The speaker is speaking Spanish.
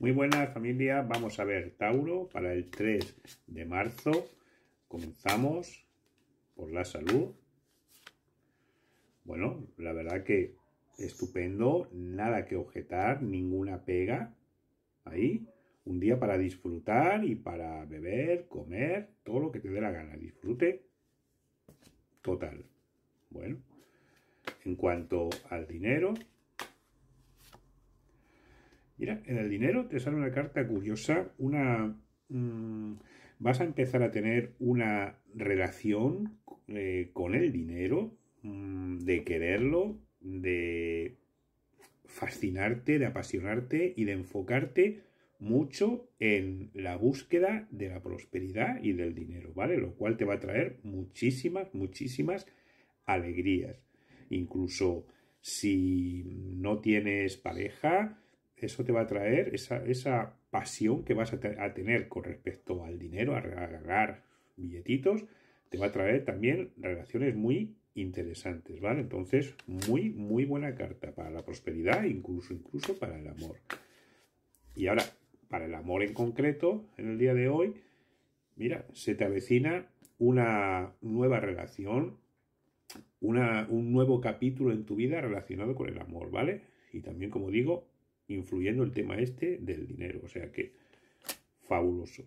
Muy buenas familia, vamos a ver Tauro para el 3 de marzo. Comenzamos por la salud. Bueno, la verdad que estupendo, nada que objetar, ninguna pega. Ahí, un día para disfrutar y para beber, comer, todo lo que te dé la gana, disfrute. Total. Bueno, en cuanto al dinero, Mira, en el dinero te sale una carta curiosa, una... Mm, vas a empezar a tener una relación eh, con el dinero, mm, de quererlo, de fascinarte, de apasionarte y de enfocarte mucho en la búsqueda de la prosperidad y del dinero, ¿vale? Lo cual te va a traer muchísimas, muchísimas alegrías. Incluso si no tienes pareja, eso te va a traer esa, pasión que vas a, tener con respecto al dinero, a, agarrar billetitos, te va a traer también relaciones muy interesantes, ¿vale? Entonces, muy, muy buena carta para la prosperidad, incluso, incluso para el amor. Y ahora, para el amor en concreto, en el día de hoy, mira, se te avecina una nueva relación, un nuevo capítulo en tu vida relacionado con el amor, ¿vale? Y también, como digo, influyendo el tema este del dinero. O sea que fabuloso.